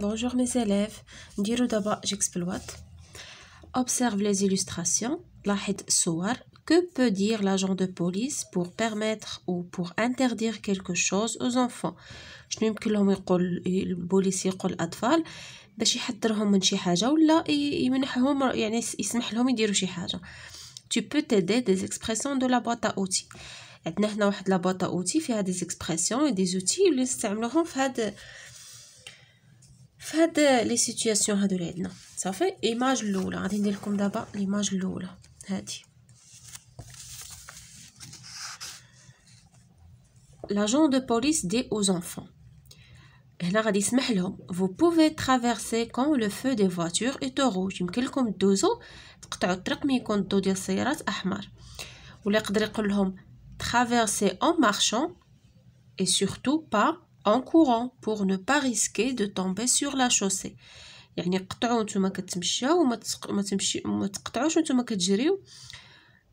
Bonjour mes élèves, نديرو d'abord j'exploite. Observe les illustrations, لاحظ الصور. Que peut dire l'agent de police pour permettre ou pour interdire quelque chose aux enfants Je n'aime que l'homme le policier dit aux enfants باش يحذرهم من شي حاجة ولا يمنحهم يعني يسمح لهم يديروا شي حاجة Tu peux t'aider des expressions de la boîte à outils عندنا هنا واحد لا بواط اوتي فيها دي زيكسبرسيون دي زوتي اللي نستعملوهم في هاد les situations سيتوياسيون هادو اللي ça fait L'agent de police dit aux enfants Vous pouvez traverser quand le feu des voitures est au rouge. deux Vous pouvez traverser en marchant et surtout pas en courant pour ne pas risquer de tomber sur la chaussée يعني قطعوا نتوما كتمشاو وما ما تمشي وما تقطعوش نتوما كتجريو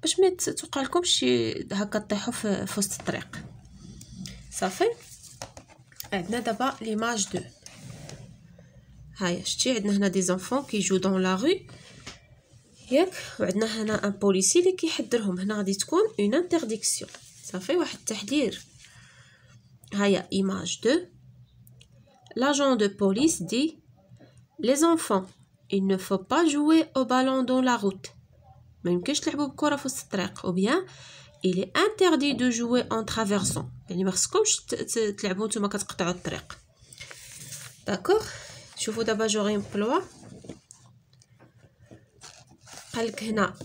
باش ما توقع لكم شي هكا طيحوا في وسط الطريق صافي عندنا دابا ليماج دو هايا شتي عندنا هنا دي زانفون كيجيو دون لا رو ياك وعندنا هنا ان بوليسي اللي كيحذرهم هنا غادي تكون اون انترديكسيون صافي واحد التحذير Haya, image 2. L'agent de police dit Les enfants, il ne faut pas jouer au ballon dans la route. Même ou bien il est interdit de jouer en traversant. D'accord Je vous d'abord emploi.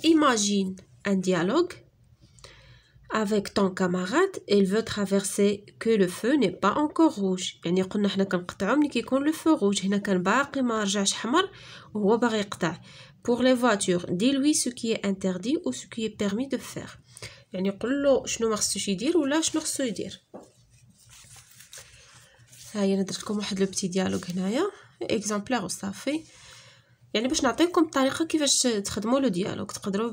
imagine un dialogue avec ton camarade il veut traverser que le feu n'est pas encore rouge يعني قلنا حنا كنقطعو ملي كيكون لو feu rouge هنا كان باقي ما رجعش حمر وهو باغي يقطع pour les voitures dis lui ce qui est interdit ou ce qui est permis de faire يعني قل له شنو ما خصوش يدير ولا شنو خصو يدير ها هي انا درت لكم واحد لو بتي ديالوغ هنايا اكزامبلير وصافي يعني باش نعطيكم الطريقه كيفاش تخدموا لو ديالوغ تقدروا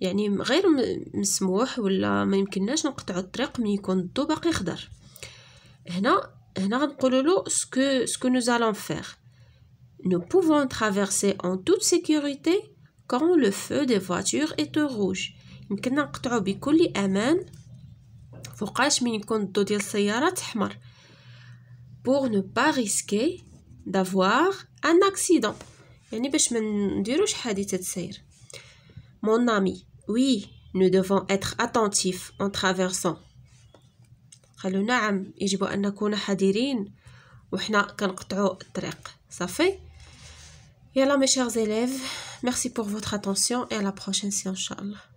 يعني غير مسموح ولا ما يمكنناش نقطعوا الطريق من يكون الضو باقي خضر هنا هنا غنقولوا له سكو سكو نو زالون فيغ بوفون ترافيرسي اون توت سيكوريتي كون لو فو دي فواتور اي تو روج يمكننا نقطعو بكل امان فوقاش من يكون الضو ديال السيارات احمر بور نو با ريسكي دافوار ان اكسيدون يعني باش ما نديروش حادثه سير Mon ami, oui, nous devons être attentifs en traversant. قالوا نعم hadirin, أن نكون حذرين وحنا Ça fait? Et يلا mes chers élèves merci pour votre attention et à la prochaine si